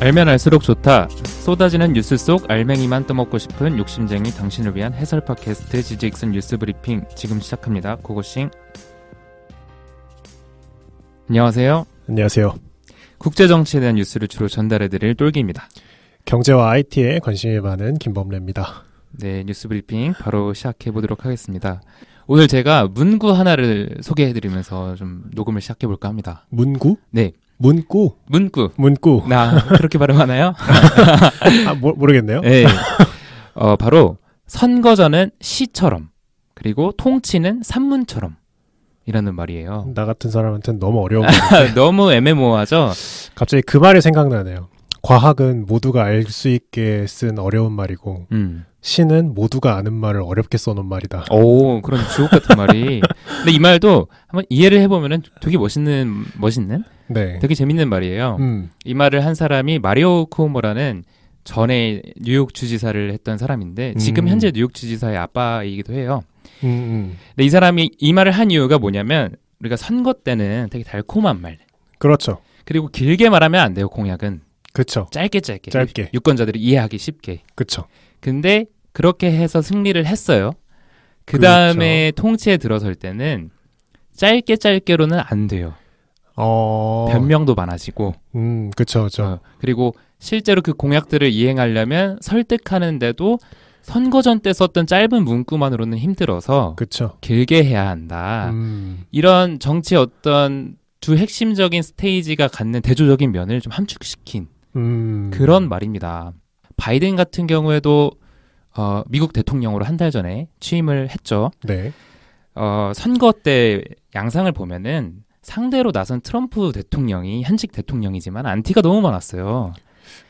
알면 알수록 좋다. 쏟아지는 뉴스 속 알맹이만 떠먹고 싶은 욕심쟁이 당신을 위한 해설 팟캐스트 지지익슨 뉴스 브리핑 지금 시작합니다. 고고싱. 안녕하세요. 안녕하세요. 국제 정치에 대한 뉴스를 주로 전달해드릴 똘기입니다. 경제와 IT에 관심이 많은 김범래입니다. 네, 뉴스 브리핑 바로 시작해 보도록 하겠습니다. 오늘 제가 문구 하나를 소개해드리면서 좀 녹음을 시작해 볼까 합니다. 문구? 네. 문구. 문구. 문구. 나 아, 그렇게 발음하나요? 아, 모, 모르겠네요. 예. 예. 어, 바로 선거전은 시처럼 그리고 통치는 산문처럼 이라는 말이에요. 나 같은 사람한테는 너무 어려운 너무 애매모호하죠. 갑자기 그 말이 생각나네요. 과학은 모두가 알 수 있게 쓴 어려운 말이고 음. 신은 모두가 아는 말을 어렵게 써놓은 말이다. 오 그런 주옥 같은 말이. 근데 이 말도 한번 이해를 해보면은 되게 멋있는 멋있는. 네. 되게 재밌는 말이에요. 음. 이 말을 한 사람이 마리오 쿠오모라는 전에 뉴욕 주지사를 했던 사람인데 지금 음. 현재 뉴욕 주지사의 아빠이기도 해요. 음, 음. 근데 이 사람이 이 말을 한 이유가 뭐냐면 우리가 선거 때는 되게 달콤한 말. 그렇죠. 그리고 길게 말하면 안 돼요 공약은. 그렇죠. 짧게 짧게. 짧게. 유권자들이 이해하기 쉽게. 그렇죠. 근데 그렇게 해서 승리를 했어요. 그 그렇죠. 다음에 통치에 들어설 때는 짧게 짧게로는 안 돼요. 어... 변명도 많아지고. 음, 그렇죠, 그렇죠. 어, 그리고 실제로 그 공약들을 이행하려면 설득하는데도 선거 전때 썼던 짧은 문구만으로는 힘들어서 그쵸. 길게 해야 한다. 음. 이런 정치 어떤 두 핵심적인 스테이지가 갖는 대조적인 면을 좀 함축시킨 음. 그런 말입니다. 바이든 같은 경우에도 어, 미국 대통령으로 한 달 전에 취임을 했죠. 네. 어, 선거 때 양상을 보면은 상대로 나선 트럼프 대통령이 현직 대통령이지만 안티가 너무 많았어요.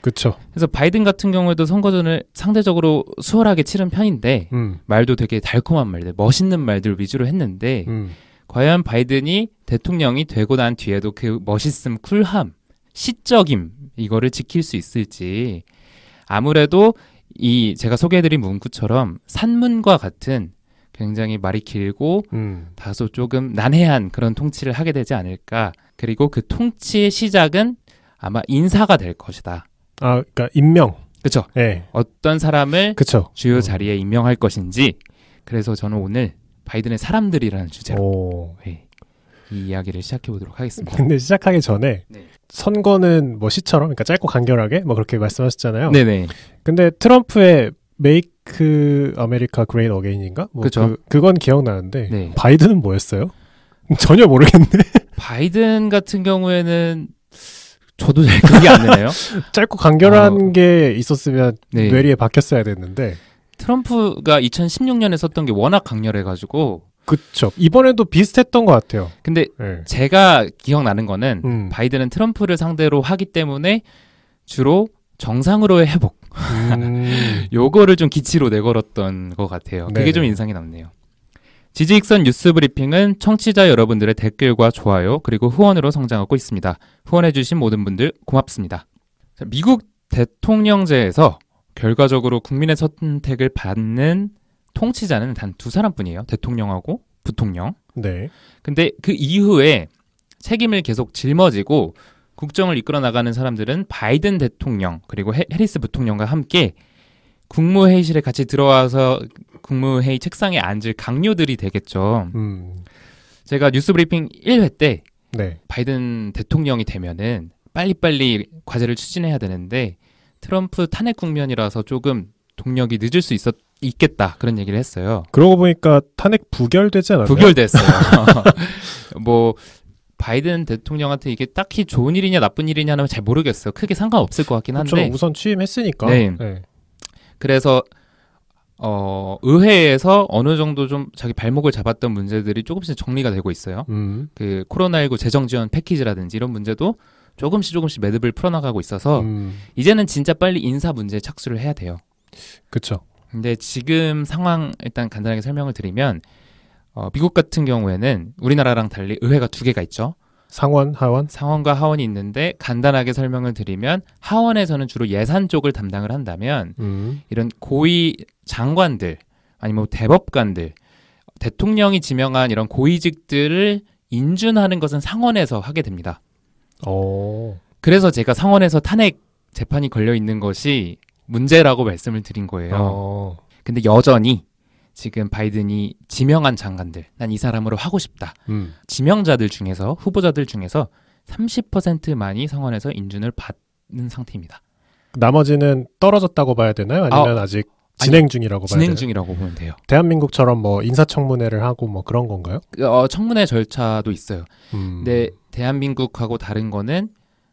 그렇 그래서 바이든 같은 경우에도 선거전을 상대적으로 수월하게 치른 편인데 음. 말도 되게 달콤한 말들, 멋있는 말들 위주로 했는데 음. 과연 바이든이 대통령이 되고 난 뒤에도 그 멋있음, 쿨함 시적임 이거를 지킬 수 있을지 아무래도 이 제가 소개해드린 문구처럼 산문과 같은 굉장히 말이 길고 음. 다소 조금 난해한 그런 통치를 하게 되지 않을까. 그리고 그 통치의 시작은 아마 인사가 될 것이다. 아, 그러니까 임명. 그렇죠. 네. 어떤 사람을 그쵸. 주요 음. 자리에 임명할 것인지. 그래서 저는 오늘 바이든의 사람들이라는 주제로 오. 네. 이 이야기를 시작해 보도록 하겠습니다. 근데 시작하기 전에 네. 선거는 뭐 시처럼 그러니까 짧고 간결하게 뭐 그렇게 말씀하셨잖아요. 네네. 근데 트럼프의 메이크 아메리카 그레이트 어게인인가? 뭐 그쵸. 그 그건 기억나는데 네. 바이든은 뭐였어요? 전혀 모르겠네. 바이든 같은 경우에는 저도 잘 기억이 안나요 짧고 간결한 어... 게 있었으면 네. 뇌리에 박혔어야 됐는데 트럼프가 2016년에 썼던 게 워낙 강렬해가지고 그쵸. 이번에도 비슷했던 것 같아요. 근데 네. 제가 기억나는 거는 음. 바이든은 트럼프를 상대로 하기 때문에 주로 정상으로의 회복. 음. 요거를 좀 기치로 내걸었던 것 같아요. 그게 네. 좀 인상이 남네요. 지지익선 뉴스 브리핑은 청취자 여러분들의 댓글과 좋아요 그리고 후원으로 성장하고 있습니다. 후원해주신 모든 분들 고맙습니다. 미국 대통령제에서 결과적으로 국민의 선택을 받는 통치자는 단 두 사람뿐이에요. 대통령하고 부통령. 네. 근데 그 이후에 책임을 계속 짊어지고 국정을 이끌어 나가는 사람들은 바이든 대통령 그리고 해, 리스 부통령과 함께 국무회의실에 같이 들어와서 국무회의 책상에 앉을 강요들이 되겠죠. 음. 제가 뉴스 브리핑 1회 때 네. 바이든 대통령이 되면은 빨리빨리 과제를 추진해야 되는데 트럼프 탄핵 국면이라서 조금 동력이 늦을 수 있었 있겠다 그런 얘기를 했어요. 그러고 보니까 탄핵 부결되지 않았나요? 부결됐어요. 뭐 바이든 대통령한테 이게 딱히 좋은 일이냐 나쁜 일이냐는 잘 모르겠어요. 크게 상관없을 것 같긴 그렇죠. 한데. 그렇죠. 우선 취임했으니까. 네. 네. 그래서 어, 의회에서 어느 정도 좀 자기 발목을 잡았던 문제들이 조금씩 정리가 되고 있어요. 음. 그 코로나19 재정 지원 패키지라든지 이런 문제도 조금씩 조금씩 매듭을 풀어나가고 있어서 음. 이제는 진짜 빨리 인사 문제에 착수를 해야 돼요. 그렇죠. 근데 지금 상황 일단 간단하게 설명을 드리면 어, 미국 같은 경우에는 우리나라랑 달리 의회가 두 개가 있죠. 상원, 하원? 상원과 하원이 있는데 간단하게 설명을 드리면 하원에서는 주로 예산 쪽을 담당을 한다면 음. 이런 고위 장관들 아니면 뭐 대법관들 대통령이 지명한 이런 고위직들을 인준하는 것은 상원에서 하게 됩니다. 오. 어. 그래서 제가 상원에서 탄핵 재판이 걸려 있는 것이 문제라고 말씀을 드린 거예요. 어. 근데 여전히 지금 바이든이 지명한 장관들, 난 이 사람으로 하고 싶다. 음. 지명자들 중에서 후보자들 중에서 30%만이 성원해서 인준을 받는 상태입니다. 나머지는 떨어졌다고 봐야 되나요? 아, 아니면 아, 직 진행 아니, 중이라고 봐야 진행 되나요? 중이라고 보면 돼요. 대한민국처럼 뭐 인사청문회를 하고 뭐 그런 건가요? 어, 청문회 절차도 있어요. 음. 근데 대한민국하고 다른 거는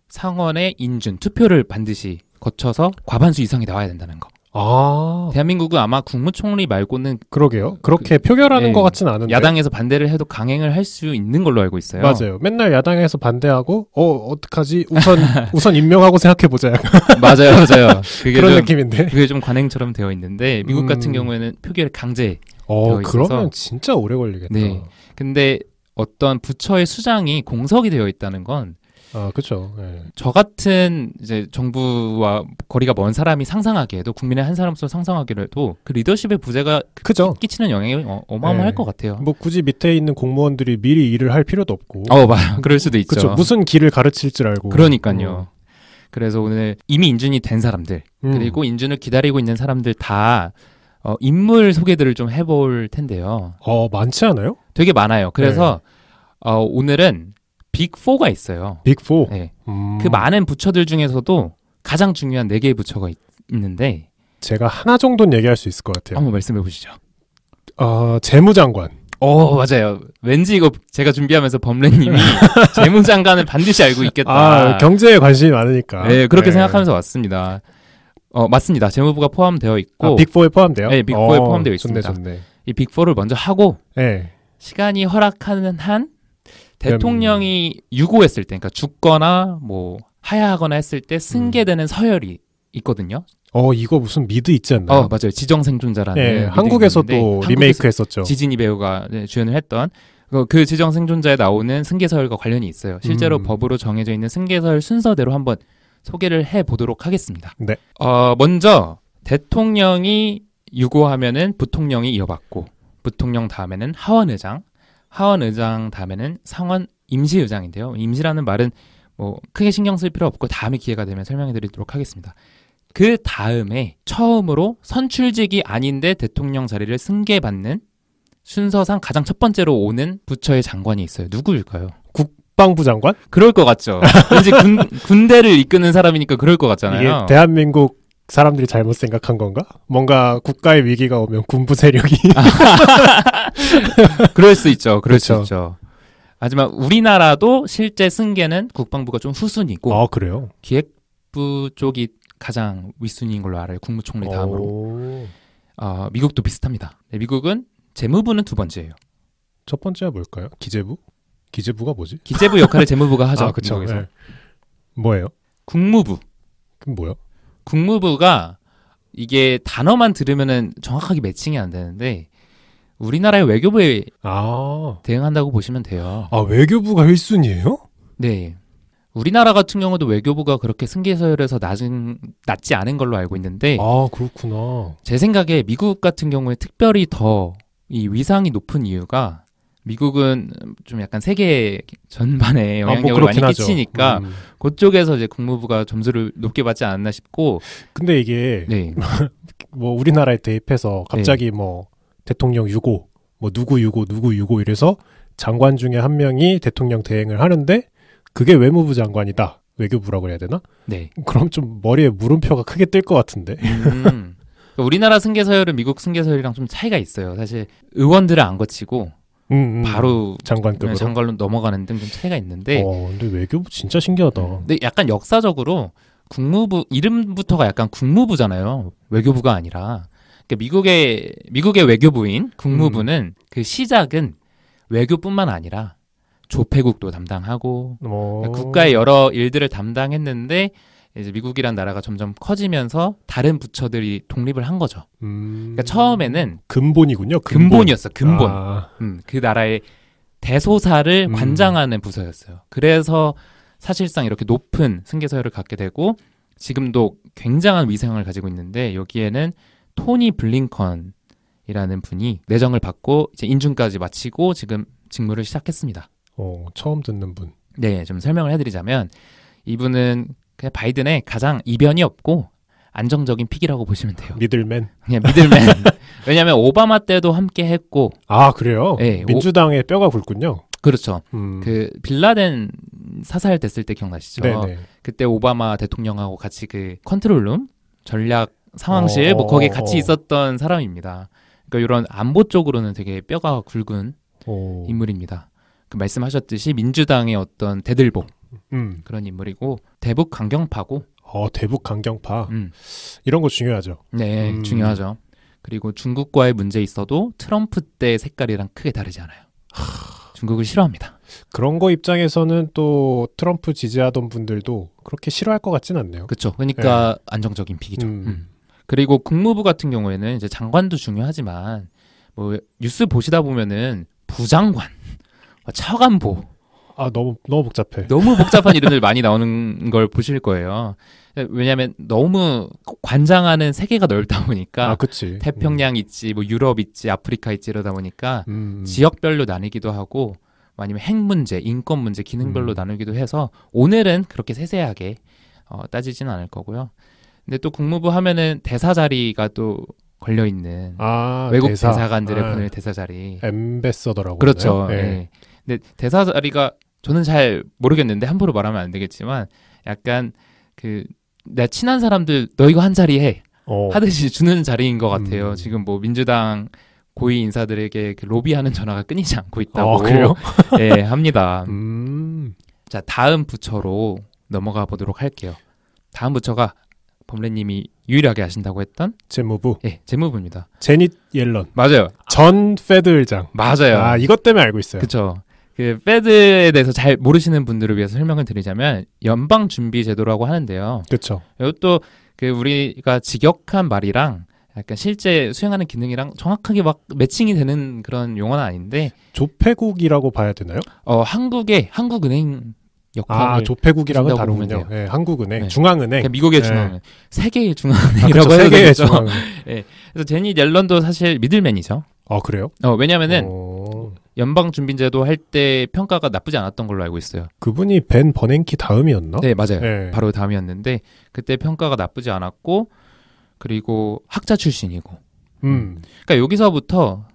상원의 인준 투표를 반드시 거쳐서 과반수 이상이 나와야 된다는 거. 아. 대한민국은 아마 국무총리 말고는 그러게요. 그 그렇게 그, 표결하는 네. 것 같진 않은데 야당에서 반대를 해도 강행을 할 수 있는 걸로 알고 있어요. 맞아요. 맨날 야당에서 반대하고 어 어떡하지 우선 우선 임명하고 생각해 보자. 맞아요, 맞아요. 그게 런 느낌인데 그게 좀 관행처럼 되어 있는데 미국 음. 같은 경우에는 표결 강제. 어 그러면 진짜 오래 걸리겠다. 네. 근데 어떤 부처의 수장이 공석이 되어 있다는 건 아, 그렇죠. 네. 저 같은 이제 정부와 거리가 먼 사람이 상상하기에도 국민의 한 사람으로 상상하기로 해도 그 리더십의 부재가 그죠. 끼치는 영향이 어, 마어마할것 예. 같아요. 뭐 굳이 밑에 있는 공무원들이 미리 일을 할 필요도 없고. 어, 맞아. 그럴 수도 있죠. 그렇 무슨 길을 가르칠 줄 알고. 그러니까요. 음. 그래서 오늘 이미 인준이 된 사람들 음. 그리고 인준을 기다리고 있는 사람들 다 어, 인물 소개들을 좀 해볼 텐데요. 어 많지 않아요? 되게 많아요. 그래서 네. 어, 오늘은 빅4가 있어요. 빅4? 네. 음... 그 많은 부처들 중에서도 가장 중요한 네 개의 부처가 있, 는데 제가 하나 정도는 얘기할 수 있을 것 같아요. 한번 말씀해 보시죠. 어, 재무장관. 어, 맞아요. 왠지 이거 제가 준비하면서 범례님이 재무장관을 반드시 알고 있겠다. 아, 경제에 관심이 많으니까. 네, 그렇게 네. 생각하면서 왔습니다. 어, 맞습니다. 재무부가 포함되어 있고. 아, 빅4에 포함돼요? 네, 빅4에 어, 포함되어 있습니다. 좋네. 이 빅4를 먼저 하고 네. 시간이 허락하는 한 대통령이 유고했을 때, 그러니까 죽거나 뭐 하야하거나 했을 때 승계되는 음. 서열이 있거든요. 어 이거 무슨 미드 있지 않나어 맞아요. 지정생존자라는 네, 한국에서 도 리메이크했었죠. 지진이 배우가 네, 주연을 했던 그, 그 지정생존자에 나오는 승계서열과 관련이 있어요. 실제로 음. 법으로 정해져 있는 승계서열 순서대로 한번 소개를 해 보도록 하겠습니다. 네. 어 먼저 대통령이 유고하면은 부통령이 이어받고 부통령 다음에는 하원의장, 하원 의장 다음에는 상원 임시 의장인데요. 임시라는 말은 뭐 크게 신경 쓸 필요 없고 다음에 기회가 되면 설명해 드리도록 하겠습니다. 그 다음에 처음으로 선출직이 아닌데 대통령 자리를 승계받는 순서상 가장 첫 번째로 오는 부처의 장관이 있어요. 누구일까요? 국방부 장관? 그럴 것 같죠. 왠지 군, 군대를 이끄는 사람이니까 그럴 것 같잖아요. 대한민국 사람들이 잘못 생각한 건가? 뭔가 국가의 위기가 오면 군부 세력이 그럴 수 있죠. 그럴 그쵸. 수 그렇죠. 있죠. 하지만 우리나라도 실제 승계는 국방부가 좀 후순이고 아 그래요? 기획부 쪽이 가장 윗순위인 걸로 알아요. 국무총리 다음으로. 어, 미국도 비슷합니다. 네, 미국은 재무부는 두 번째예요. 첫 번째가 뭘까요? 기재부? 기재부가 뭐지? 기재부 역할을 재무부가 하죠. 아, 그쵸. 네. 뭐예요? 국무부. 그럼 뭐요? 국무부가 이게 단어만 들으면은 정확하게 매칭이 안 되는데 우리나라의 외교부에 아. 대응한다고 보시면 돼요. 아 외교부가 1순위예요? 네. 우리나라 같은 경우도 외교부가 그렇게 승계서열에서 낮은 낮지 않은 걸로 알고 있는데 아 그렇구나. 제 생각에 미국 같은 경우에 특별히 더 이 위상이 높은 이유가 미국은 좀 약간 세계 전반에 영향력을 아, 뭐 많이 끼치니까 음, 음. 그쪽에서 이제 국무부가 점수를 높게 받지 않았나 싶고 근데 이게 네. 뭐 우리나라에 대입해서 갑자기 네. 뭐 대통령 유고 뭐 누구 유고 누구 유고 이래서 장관 중에 한 명이 대통령 대행을 하는데 그게 외무부 장관이다 외교부라고 해야 되나? 네. 그럼 좀 머리에 물음표가 크게 뜰 것 같은데. 음. 그러니까 우리나라 승계 서열은 미국 승계 서열이랑 좀 차이가 있어요. 사실 의원들을 안 거치고 음, 음. 바로 장관급으로 네, 장관로 넘어가는 등 좀 차이가 있는데. 어, 근데 외교부 진짜 신기하다. 네. 근데 약간 역사적으로 국무부 이름부터가 약간 국무부잖아요. 외교부가 아니라. 그러니까 미국의 미국의 외교부인 국무부는 음. 그 시작은 외교뿐만 아니라 조폐국도 담당하고 그러니까 국가의 여러 일들을 담당했는데 이제 미국이란 나라가 점점 커지면서 다른 부처들이 독립을 한 거죠. 그러니까 음... 그러니까 처음에는 근본이군요. 근본. 이었어 근본. 아... 음, 그 나라의 대소사를 음. 관장하는 음... 부서였어요. 그래서 사실상 이렇게 높은 승계서열을 갖게 되고 지금도 굉장한 위상을 가지고 있는데 여기에는 토니 블링컨이라는 분이 내정을 받고 이제 인준까지 마치고 지금 직무를 시작했습니다. 어, 처음 듣는 분. 네, 좀 설명을 해드리자면 이분은 그냥 바이든의 가장 이변이 없고 안정적인 픽이라고 보시면 돼요. 미들맨. 그냥 예, 미들맨. 왜냐하면 오바마 때도 함께 했고. 아 그래요? 네, 민주당의 오... 뼈가 굵군요. 그렇죠. 음. 그 빌라덴 사살 됐을 때 기억나시죠? 네네. 네. 그때 오바마 대통령하고 같이 그 컨트롤룸 전략 상황실 어... 뭐 거기에 같이 어. 있었던 사람입니다. 그러니까 이런 안보 쪽으로는 되게 뼈가 굵은 오... 어. 인물입니다. 그 말씀하셨듯이 민주당의 어떤 대들보 음. 그런 인물이고 대북 강경파고. 어 대북 강경파. 음. 이런 거 중요하죠. 네, 음. 중요하죠. 그리고 중국과의 문제에 있어도 트럼프 때 색깔이랑 크게 다르지 않아요. 중국을 싫어합니다. 그런 거 입장에서는 또 트럼프 지지하던 분들도 그렇게 싫어할 것 같진 않네요. 그렇죠. 그러니까 네. 안정적인 픽이죠. 음. 음. 그리고 국무부 같은 경우에는 이제 장관도 중요하지만 뭐 뉴스 보시다 보면은 부장관, 뭐 차관보 아 너무 너무 복잡해. 너무 복잡한 이름들 많이 나오는 걸 보실 거예요. 왜냐하면 너무 관장하는 세계가 넓다 보니까 아, 그치. 태평양 음. 있지, 뭐 유럽 있지, 아프리카 있지 이러다 보니까 음. 지역별로 나뉘기도 하고 아니면 핵 문제, 인권 문제, 기능별로 음. 나누기도 해서 오늘은 그렇게 세세하게 어, 따지지는 않을 거고요. 근데 또 국무부 하면은 대사 자리가 또 걸려 있는 아, 외국 대사. 관들의 아. 보낼 대사 자리. 엠베서더라고. 그렇죠. 네. 네. 근데 대사 자리가 저는 잘 모르겠는데 함부로 말하면 안 되겠지만 약간 그내가 친한 사람들 너 이거 한 자리 해 어. 하듯이 주는 자리인 것 같아요. 음. 지금 뭐 민주당 고위 인사들에게 그 로비하는 전화가 끊이지 않고 있다고 어, 그래요? 예 합니다. 음. 자 다음 부처로 넘어가 보도록 할게요. 다음 부처가 범례님이 유일하게 아신다고 했던 재무부. 예, 재무부입니다. 제닛 옐런. 맞아요. 전 페드 의장. 맞아요. 아 이것 때문에 알고 있어요. 그렇죠. 그 패드에 대해서 잘 모르시는 분들을 위해서 설명을 드리자면 연방 준비 제도라고 하는데요. 그렇죠. 이것도 그 우리가 직역한 말이랑 약간 실제 수행하는 기능이랑 정확하게 막 매칭이 되는 그런 용어는 아닌데 조폐국이라고 봐야 되나요? 어 한국의 한국은행 역할을 아 조폐국이랑은 다르군요. 네, 한국은행, 네. 중앙은행, 그러니까 미국의 예. 중앙은행, 세계의 아, 중앙은행이라고 아, 그렇죠. 해도 되죠. 중앙은행. 네. 그래서 제니 옐런도 사실 미들맨이죠. 아 그래요? 어왜냐면은 오... 연방준비제도 할 때 평가가 나쁘지 않았던 걸로 알고 있어요. 그분이 벤 버냉키 다음이었나? 네, 맞아요. 네. 바로 다음이었는데 그때 평가가 나쁘지 않았고 그리고 학자 출신이고. 음. 음. 그러니까 여기서부터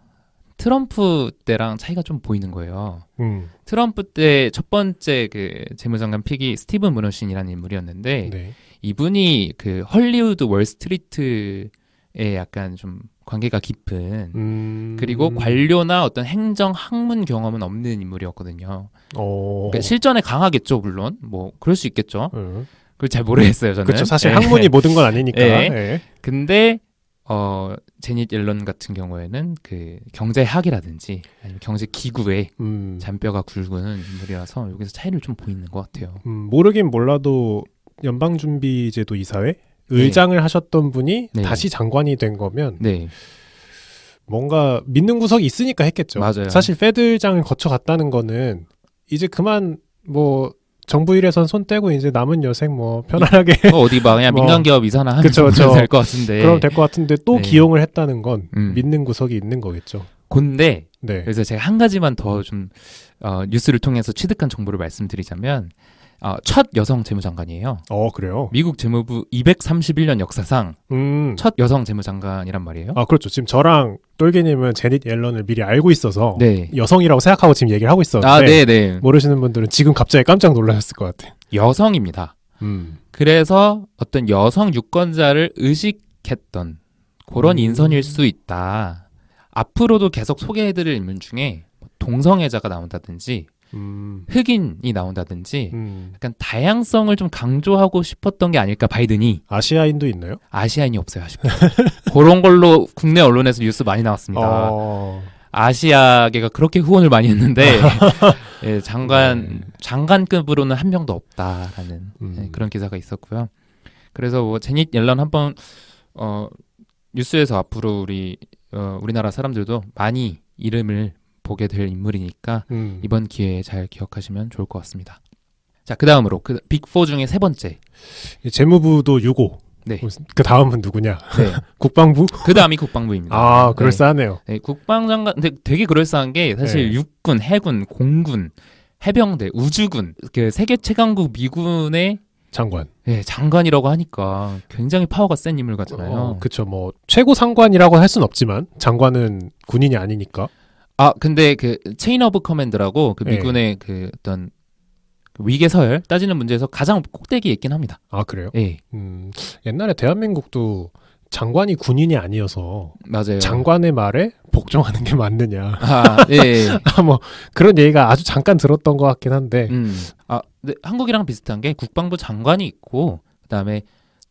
트럼프 때랑 차이가 좀 보이는 거예요. 음. 트럼프 때 첫 번째 그 재무장관 픽이 스티븐 무너신이라는 인물이었는데 네. 이분이 그 헐리우드 월스트리트 에 예, 약간 좀 관계가 깊은 음... 그리고 관료나 어떤 행정 학문 경험은 없는 인물이었거든요. 오... 어. 그러니까 실전에 강하겠죠 물론 뭐 그럴 수 있겠죠. 음... 그걸 잘 모르겠어요 저는. 그렇죠 사실 예. 학문이 모든 건 아니니까. 예. 예. 근데 어 제닛 앨런 같은 경우에는 그 경제학이라든지 아니면 경제 기구에 음... 잔뼈가 굵은 인물이라서 여기서 차이를 좀 보이는 것 같아요. 음, 모르긴 몰라도 연방준비제도 이사회 네. 의장을 네. 하셨던 분이 네. 다시 장관이 된 거면 네. 뭔가 믿는 구석이 있으니까 했겠죠. 맞아요. 사실 페드장을 거쳐갔다는 거는 이제 그만 뭐 정부 일에선 손 떼고 이제 남은 여생 뭐 편안하게 어, 어디 막 그냥 뭐, 민간 기업 이사나 하면 될 것 같은데 그럼 될 것 같은데 또 네. 기용을 했다는 건 음. 믿는 구석이 있는 거겠죠. 근데 네. 그래서 제가 한 가지만 더 좀 어, 뉴스를 통해서 취득한 정보를 말씀드리자면 아, 첫 여성 재무장관이에요. 어, 그래요? 미국 재무부 231년 역사상 음. 첫 여성 재무장관이란 말이에요. 아, 그렇죠. 지금 저랑 똘개님은 제닛 옐런을 미리 알고 있어서 네. 여성이라고 생각하고 지금 얘기를 하고 있었는데 아, 네네. 네. 모르시는 분들은 지금 갑자기 깜짝 놀라셨을 것 같아요. 여성입니다. 음. 그래서 어떤 여성 유권자를 의식했던 그런 음. 인선일 수 있다. 앞으로도 계속 소개해드릴 인물 중에 동성애자가 나온다든지 음. 흑인이 나온다든지 음. 약간 다양성을 좀 강조하고 싶었던 게 아닐까 바이든이 아시아인도 있나요? 아시아인이 없어요 아쉽게 그런 걸로 국내 언론에서 뉴스 많이 나왔습니다. 어... 아시아계가 그렇게 후원을 많이 했는데 예, 장관 네. 장관급으로는 한 명도 없다라는 음. 예, 그런 기사가 있었고요. 그래서 뭐 제닛 옐런 한번 어 뉴스에서 앞으로 우리 어, 우리나라 사람들도 많이 이름을 보게 될 인물이니까 음. 이번 기회에 잘 기억하시면 좋을 것 같습니다. 자, 그 다음으로 그 빅4 중에 세 번째. 재무부도 6호. 네. 뭐, 그 다음은 누구냐? 네. 국방부? 그 다음이 국방부입니다. 아, 네. 그럴싸하네요. 네. 네, 국방장관, 근데 되게 그럴싸한 게 사실 네. 육군, 해군, 공군, 해병대, 우주군, 그 세계 최강국 미군의 장관. 예, 장관이라고 하니까 굉장히 파워가 센 인물 같잖아요. 어, 그쵸. 뭐, 최고 상관이라고 할 순 없지만, 장관은 군인이 아니니까. 아 근데 그 체인 오브 커맨드라고 그 네. 미군의 그 어떤 그 위계 서열 따지는 문제에서 가장 꼭대기에 있긴 합니다. 아 그래요? 예. 음, 옛날에 대한민국도 장관이 군인이 아니어서 맞아요. 장관의 말에 복종하는 게 맞느냐. 아, 예. 예. 아, 뭐 그런 얘기가 아주 잠깐 들었던 것 같긴 한데. 음. 아, 근 한국이랑 비슷한 게 국방부 장관이 있고 그다음에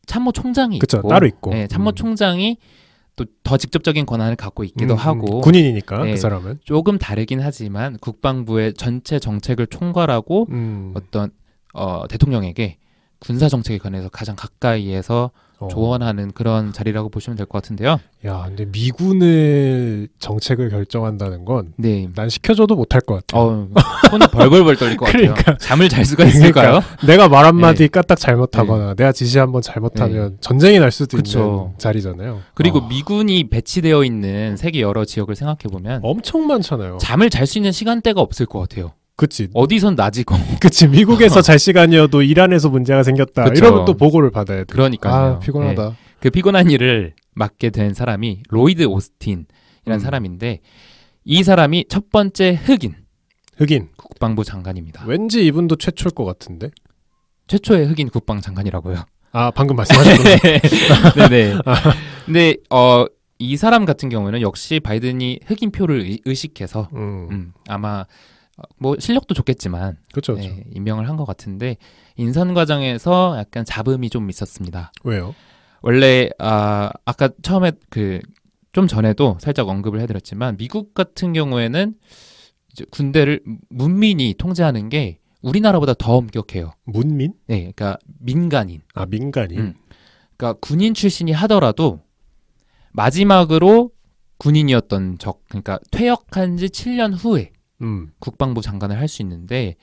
참모 총장이 그쵸, 있고 따로 있고. 예, 참모 총장이 음. 또더 직접적인 권한을 갖고 있기도 음, 음. 하고 군인이니까 그 네, 그 사람은 조금 다르긴 하지만 국방부의 전체 정책을 총괄하고 음. 어떤 어, 대통령에게 군사 정책에 관해서 가장 가까이에서 어. 조언하는 그런 자리라고 보시면 될 것 같은데요. 야, 근데 미군의 정책을 결정한다는 건난 네. 시켜줘도 못할 것 같아요. 어, 손이 벌벌벌 떨릴 것 그러니까, 같아요. 잠을 잘 수가 그러니까. 있을까요? 그러니까 내가 말 한마디 네. 까딱 잘못하거나 네. 내가 지시 한번 잘못하면 네. 전쟁이 날 수도 그쵸. 있는 자리잖아요. 그리고 아. 미군이 배치되어 있는 세계 여러 지역을 생각해 보면 엄청 많잖아요. 잠을 잘 수 있는 시간대가 없을 것 같아요. 그치. 어디선 낮이고. 그치. 미국에서 잘 시간이어도 이란에서 문제가 생겼다. 그쵸. 이러면 또 보고를 받아야 돼. 그러니까요. 아, 피곤하다. 네. 그 피곤한 일을 맡게 된 사람이 로이드 오스틴이라는 음. 사람인데 이 사람이 첫 번째 흑인. 흑인. 국방부 장관입니다. 왠지 이분도 최초일 것 같은데? 최초의 흑인 국방장관이라고요. 아, 방금 말씀하셨군요. 네네. 네. 아. 근데, 어, 이 사람 같은 경우에는 역시 바이든이 흑인 표를 의식해서, 음. 음, 아마 뭐 실력도 좋겠지만 그쵸, 그쵸. 예, 임명을 한 것 같은데 인선 과정에서 약간 잡음이 좀 있었습니다. 왜요? 원래 아 아까 처음에 그 좀 전에도 살짝 언급을 해드렸지만 미국 같은 경우에는 이제 군대를 문민이 통제하는 게 우리나라보다 더 엄격해요. 문민? 네, 그러니까 민간인. 아 민간인. 음. 그러니까 군인 출신이 하더라도 마지막으로 군인이었던 적, 그러니까 퇴역한 지 7년 후에 음. 국방부 장관을 할 수 있는데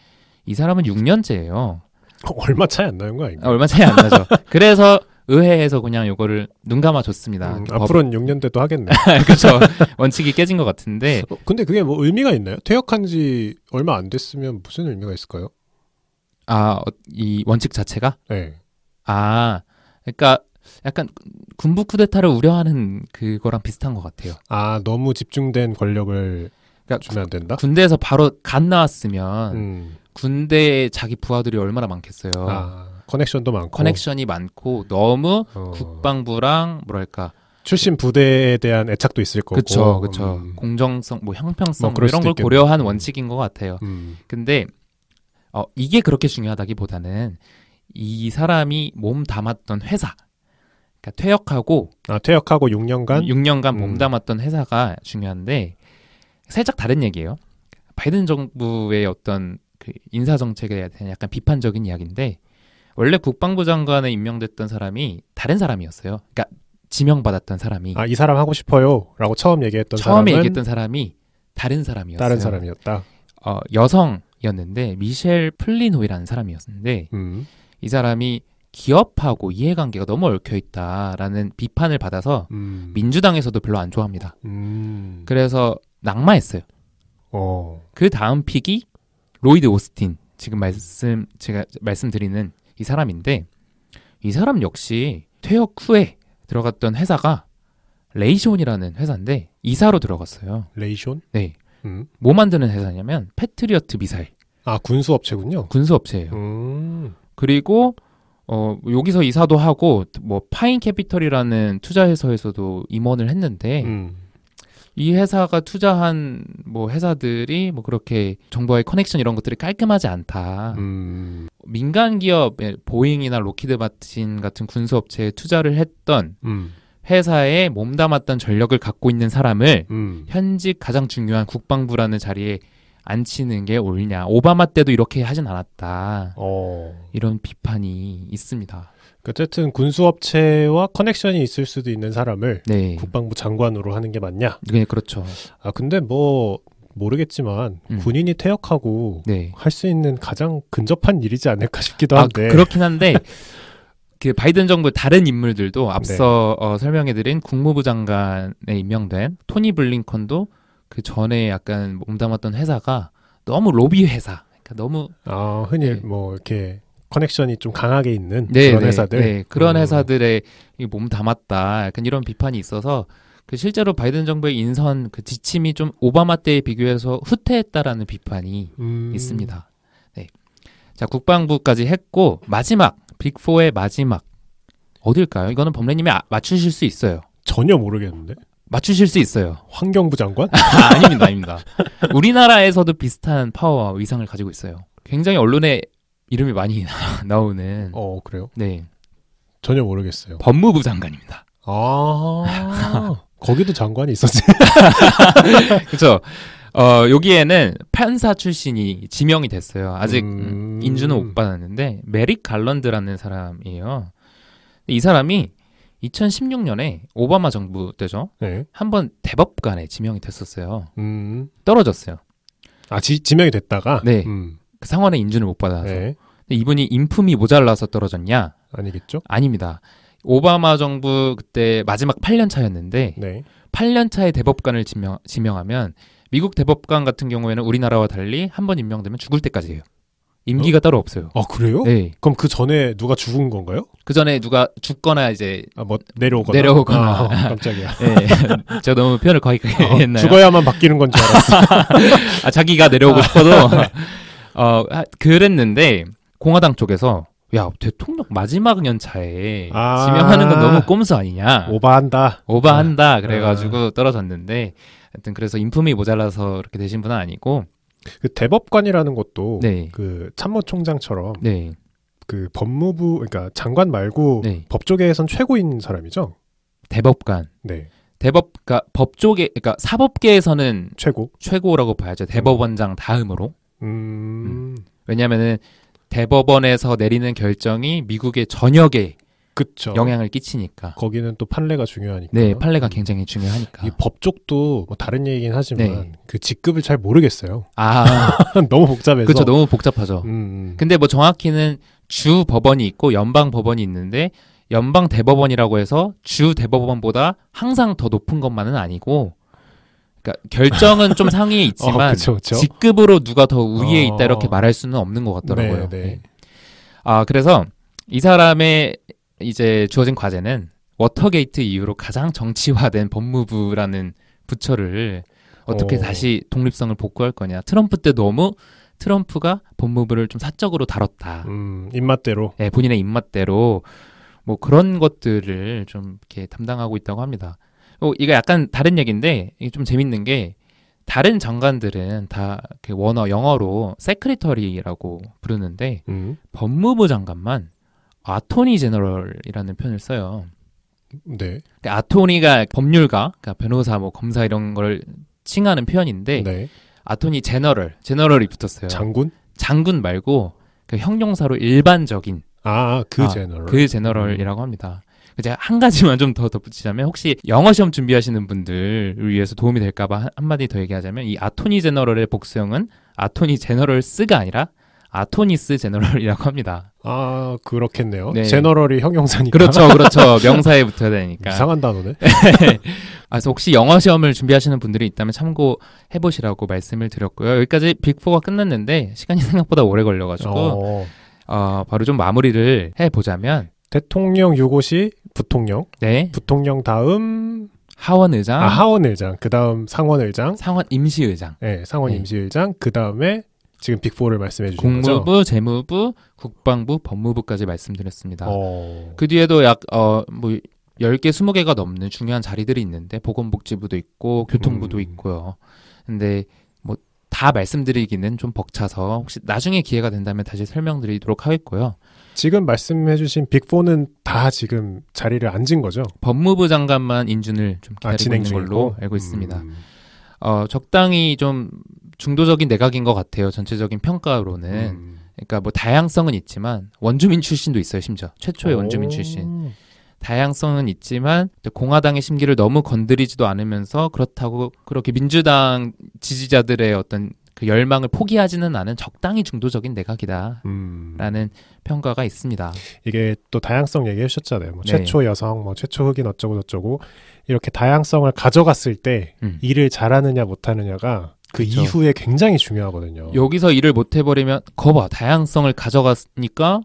이 사람은 6년째예요. 얼마 차이 안 나는 거 아닌가? 아, 얼마 차이 안 나죠. 그래서 의회에서 그냥 요거를 눈 감아 줬습니다. 음, 앞으로는 6년대도 하겠네. 그렇죠. 원칙이 깨진 것 같은데. 어, 근데 그게 뭐 의미가 있나요? 퇴역한 지 얼마 안 됐으면 무슨 의미가 있을까요? 아, 어, 이 원칙 자체가? 네. 아, 그러니까 약간 군부 쿠데타를 우려하는 그거랑 비슷한 것 같아요. 아, 너무 집중된 권력을 그러니까 주면 된다. 군대에서 바로 갓 나왔으면 음. 군대에 자기 부하들이 얼마나 많겠어요. 아, 커넥션도 많고 커넥션이 많고 너무 어. 국방부랑 뭐랄까 출신 부대에 대한 애착도 있을 거고 그렇죠, 그렇죠. 음. 공정성, 뭐 형평성 뭐 이런 걸 있겠네. 고려한 음. 원칙인 것 같아요. 음. 근데 어, 이게 그렇게 중요하다기보다는 이 사람이 몸 담았던 회사, 그니까 퇴역하고 아 퇴역하고 6년간 6년간 몸 음. 담았던 회사가 중요한데 살짝 다른 얘기예요. 바이든 정부의 어떤 그 인사 정책에 대한 약간 비판적인 이야기인데 원래 국방부 장관에 임명됐던 사람이 다른 사람이었어요. 그러니까 지명받았던 사람이 아 이 사람 하고 싶어요라고 처음 얘기했던 처음에 얘기했던 사람이 다른 사람이었어요. 다른 사람이었다. 어, 여성이었는데 미셸 플리노이라는 사람이었는데 음. 이 사람이 기업하고 이해관계가 너무 얽혀 있다라는 비판을 받아서 음. 민주당에서도 별로 안 좋아합니다. 음. 그래서 낙마했어요. 오. 어. 그 다음 픽이 로이드 오스틴 지금 말씀 제가 말씀드리는 이 사람인데 이 사람 역시 퇴역 후에 들어갔던 회사가 레이존이라는 회사인데 이사로 들어갔어요. 레이존? 네. 음. 뭐 만드는 회사냐면 패트리어트 미사일. 아 군수 업체군요. 군수 업체예요. 음. 그리고 어 여기서 이사도 하고 뭐 파인 캐피털이라는 투자 회사에서도 임원을 했는데 음. 이 회사가 투자한 뭐 회사들이 뭐 그렇게 정부와의 커넥션 이런 것들이 깔끔하지 않다. 음. 민간 기업 의 보잉이나 로키드 마틴 같은 군수 업체에 투자를 했던 음. 회사에 몸담았던 전력을 갖고 있는 사람을 음. 현직 가장 중요한 국방부라는 자리에 안 치는 게 옳냐. 오바마 때도 이렇게 하진 않았다. 어. 이런 비판이 있습니다. 어쨌든 군수업체와 커넥션이 있을 수도 있는 사람을 네. 국방부 장관으로 하는 게 맞냐? 네, 그렇죠. 아, 근데 뭐 모르겠지만 음. 군인이 퇴역하고 네. 할수 있는 가장 근접한 일이지 않을까 싶기도 아, 한데. 아, 그렇긴 한데 그 바이든 정부 다른 인물들도 앞서 네. 어, 설명해드린 국무부 장관에 임명된 토니 블링컨도 그 전에 약간 몸담았던 회사가 너무 로비 회사. 그러니까 너무 아, 흔히 네. 뭐 이렇게 커넥션이 좀 강하게 있는 네, 그런 네, 회사들. 네, 그런 음. 회사들의 몸 담았다. 약간 이런 비판이 있어서 그 실제로 바이든 정부의 인선 그 지침이 좀 오바마 때에 비교해서 후퇴했다라는 비판이 음. 있습니다. 네. 자, 국방부까지 했고 마지막 빅4의 마지막 어딜까요? 이거는 범례님이 아, 맞추실 수 있어요. 전혀 모르겠는데. 맞추실 수 있어요. 환경부 장관? 아, 아닙니다, 아닙니다. 우리나라에서도 비슷한 파워와 위상을 가지고 있어요. 굉장히 언론에 이름이 많이 나오는. 어, 그래요? 네. 전혀 모르겠어요. 법무부 장관입니다. 아, 거기도 장관이 있었지. 그렇 어, 여기에는 판사 출신이 지명이 됐어요. 아직 음... 인주는 못 받았는데 메릭 갈런드라는 사람이에요. 이 사람이 2016년에 오바마 정부 때죠. 네. 한번 대법관에 지명이 됐었어요. 음. 떨어졌어요. 아, 지, 명이 됐다가? 네. 음. 그 상원의 인준을 못 받아서. 네. 이분이 인품이 모자라서 떨어졌냐? 아니겠죠? 아닙니다. 오바마 정부 그때 마지막 8년 차였는데 네. 8년 차에 대법관을 지명, 지명하면 미국 대법관 같은 경우에는 우리나라와 달리 한 번 임명되면 죽을 때까지예요. 임기가 어? 따로 없어요. 아 그래요? 네. 그럼 그 전에 누가 죽은 건가요? 그 전에 누가 죽거나 이제 아, 뭐 내려오거나 내려오거나 아, 깜짝이야. 네. 제가 너무 표현을 거기 어, 아, 했나요? 죽어야만 바뀌는 건 줄 알았어. 아 자기가 내려오고 아. 싶어도 어 그랬는데 공화당 쪽에서 야 대통령 마지막 연차에 아~ 지명하는 건 너무 꼼수 아니냐 오바한다 오바한다 아. 그래가지고 떨어졌는데 하여튼 그래서 인품이 모자라서 이렇게 되신 분은 아니고 그 대법관이라는 것도 네. 그 참모총장처럼 네. 그 법무부 그러니까 장관 말고 네. 법조계에선 최고인 사람이죠. 대법관. 네. 대법 그러니까 법조계 그러니까 사법계에서는 최고 최고라고 봐야죠. 음. 대법원장 다음으로. 음. 음. 왜냐면은 대법원에서 내리는 결정이 미국의 전역에 그쵸. 영향을 끼치니까. 거기는 또 판례가 중요하니까. 네, 판례가 굉장히 중요하니까. 법 쪽도 뭐 다른 얘기긴 하지만 네. 그 직급을 잘 모르겠어요. 아, 너무 복잡해서. 그렇죠, 너무 복잡하죠. 음, 음. 근데 뭐 정확히는 주 법원이 있고 연방 법원이 있는데 연방 대법원이라고 해서 주 대법원보다 항상 더 높은 것만은 아니고 그러니까 결정은 좀 상위에 어, 있지만 어, 그쵸, 그쵸? 직급으로 누가 더 위에 있다 어. 이렇게 말할 수는 없는 것 같더라고요. 네, 네. 네. 아 그래서 이 사람의 이제 주어진 과제는 워터게이트 이후로 가장 정치화된 법무부라는 부처를 어떻게 오. 다시 독립성을 복구할 거냐. 트럼프 때 너무 트럼프가 법무부를 좀 사적으로 다뤘다. 음, 입맛대로. 네, 본인의 입맛대로 뭐 그런 것들을 좀 이렇게 담당하고 있다고 합니다. 어, 이거 약간 다른 얘기인데 이게 좀 재밌는 게 다른 장관들은 다 원어 영어로 세크리터리라고 부르는데 음. 법무부 장관만 아토니 제너럴이라는 표현을 써요. 네. 근데 아토니가 법률가, 그러니까 변호사, 뭐 검사 이런 걸 칭하는 표현인데 네. 아토니 제너럴, 제너럴이 붙었어요. 장군? 장군 말고 그 형용사로 일반적인. 아, 아 그 아, 제너럴. 그 제너럴이라고 합니다. 그 제가 한 가지만 좀 더 덧붙이자면 혹시 영어 시험 준비하시는 분들을 위해서 도움이 될까봐 한마디 더 얘기하자면 이 아토니 제너럴의 복수형은 아토니 제너럴스가 아니라 아토니스 제너럴이라고 합니다. 아 그렇겠네요. 네. 제너럴이 형용사니까. 그렇죠, 그렇죠. 명사에 붙어야 되니까. 이상한 단어네. 그 혹시 영어 시험을 준비하시는 분들이 있다면 참고해 보시라고 말씀을 드렸고요. 여기까지 빅4가 끝났는데 시간이 생각보다 오래 걸려가지고 어... 어, 바로 좀 마무리를 해 보자면 대통령 유고시 부통령, 네, 부통령 다음 하원 의장, 아, 하원 의장, 그 다음 상원 의장, 상원 임시 의장, 네, 상원 네. 임시 의장, 그 다음에 지금 빅4를 말씀해 주신 공무부, 재무부, 국방부, 법무부까지 말씀드렸습니다. 어... 그 뒤에도 약 어뭐 10개, 20개가 넘는 중요한 자리들이 있는데 보건복지부도 있고 교통부도 음... 있고요. 근데 뭐 다 말씀드리기는 좀 벅차서 혹시 나중에 기회가 된다면 다시 설명드리도록 하겠고요. 지금 말씀해 주신 빅4는 다 지금 자리를 앉은 거죠? 법무부 장관만 인준을 좀 기다리고 아, 있는 걸로 알고 있습니다. 음... 어, 적당히 좀 중도적인 내각인 것 같아요. 전체적인 평가로는. 음. 그러니까 뭐 다양성은 있지만 원주민 출신도 있어요. 심지어 최초의 오. 원주민 출신. 다양성은 있지만 공화당의 심기를 너무 건드리지도 않으면서 그렇다고 그렇게 민주당 지지자들의 어떤 그 열망을 포기하지는 않은 적당히 중도적인 내각이다라는 음. 평가가 있습니다. 이게 또 다양성 얘기하셨잖아요뭐 네. 최초 여성, 뭐 최초 흑인 어쩌고 저쩌고 이렇게 다양성을 가져갔을 때 음. 일을 잘하느냐 못하느냐가 그 그렇죠. 이후에 굉장히 중요하거든요. 여기서 일을 못 해버리면 거봐 다양성을 가져갔으니까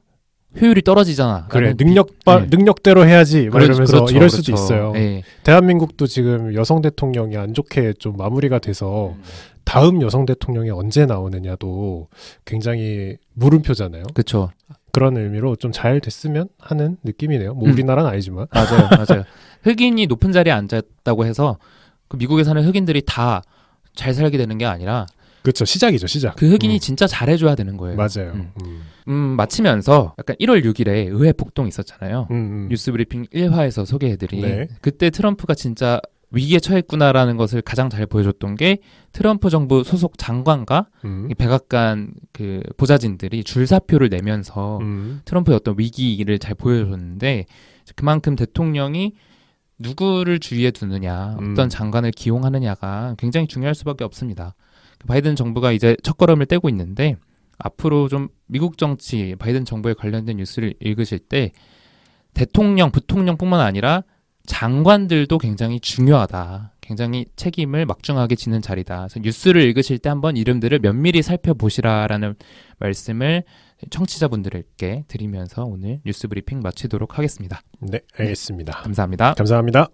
효율이 떨어지잖아. 그래 능력 바, 네. 능력대로 해야지. 막그 이러면서 그렇죠, 이럴 수도 그렇죠. 있어요. 네. 대한민국도 지금 여성 대통령이 안 좋게 좀 마무리가 돼서 다음 여성 대통령이 언제 나오느냐도 굉장히 물음표잖아요. 그렇죠. 그런 의미로 좀 잘 됐으면 하는 느낌이네요. 뭐 음. 우리나라는 아니지만 맞아요, 맞아요. 흑인이 높은 자리에 앉았다고 해서 그 미국에 사는 흑인들이 다잘 살게 되는 게 아니라 그렇죠 시작이죠 시작 그 흑인이 음. 진짜 잘해줘야 되는 거예요 맞아요 음. 음. 음. 마치면서 약간 1월 6일에 의회 폭동 있었잖아요 음, 음. 뉴스 브리핑 1화에서 소개해드린 네. 그때 트럼프가 진짜 위기에 처했구나라는 것을 가장 잘 보여줬던 게 트럼프 정부 소속 장관과 음. 백악관 그 보좌진들이 줄사표를 내면서 음. 트럼프의 어떤 위기를 잘 보여줬는데 그만큼 대통령이 누구를 주위에 두느냐, 음. 어떤 음. 장관을 기용하느냐가 굉장히 중요할 수밖에 없습니다. 바이든 정부가 이제 첫걸음을 떼고 있는데 앞으로 좀 미국 정치, 바이든 정부에 관련된 뉴스를 읽으실 때 대통령, 부통령뿐만 아니라 장관들도 굉장히 중요하다. 굉장히 책임을 막중하게 지는 자리다. 그래서 뉴스를 읽으실 때 한번 이름들을 면밀히 살펴보시라라는 말씀을 청취자분들께 드리면서 오늘 뉴스 브리핑 마치도록 하겠습니다. 네, 알겠습니다. 네, 감사합니다. 감사합니다.